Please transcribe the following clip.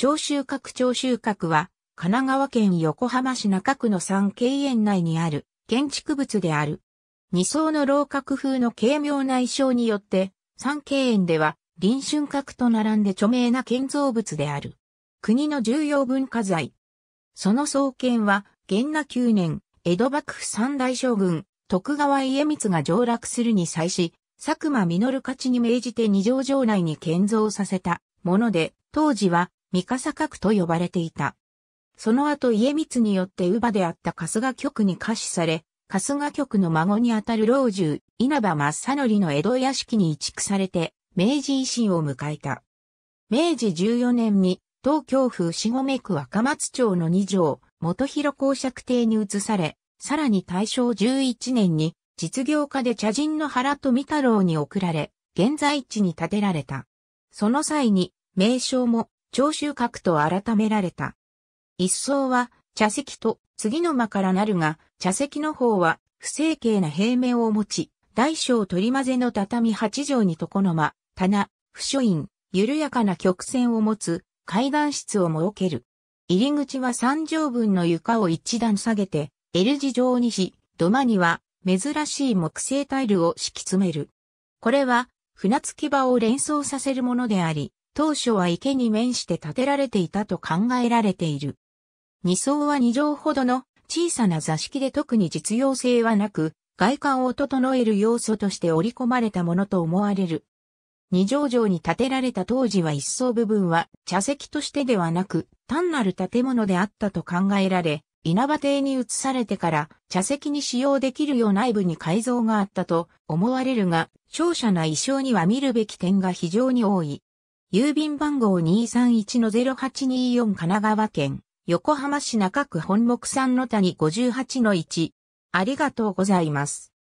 長州閣長州閣は、神奈川県横浜市中区の三景園内にある建築物である。二層の楼閣風の軽妙な衣装によって、三景園では、臨春閣と並んで著名な建造物である。国の重要文化財。その創建は、元那9年、江戸幕府三大将軍、徳川家光が上落するに際し、佐久間実勝値に命じて二条城内に建造させたもので、当時は三笠閣と呼ばれていた。その後家光によって乳母であった春日局に下賜され、春日局の孫にあたる老中、稲葉正則の江戸屋敷に移築されて、明治維新を迎えた。明治14年に、東京府牛込区若松町の二条、元広公爵邸に移され、さらに大正11年に、実業家で茶人の原富太郎に送られ、現在地に建てられた。その際に、名称も長州閣と改められた。一層は茶席と次の間からなるが、茶席の方は不整形な平面を持ち、大小取り混ぜの畳八畳に床の間、棚、不書院、緩やかな曲線を持つ階段室を設ける。入り口は三畳分の床を一段下げて、L 字状にし、土間には珍しい木製タイルを敷き詰める。これは船着き場を連想させるものであり、当初は池に面して建てられていたと考えられている。二層は二畳ほどの小さな座敷で特に実用性はなく、外観を整える要素として織り込まれたものと思われる。二条城に建てられた当時は一層部分は茶席としてではなく単なる建物であったと考えられ、稲葉邸に移されてから茶席に使用できるよう内部に改造があったと思われるが、勝者な意匠には見るべき点が非常に多い。郵便番号231-0824神奈川県、横浜市中区本木山の谷58-1。ありがとうございます。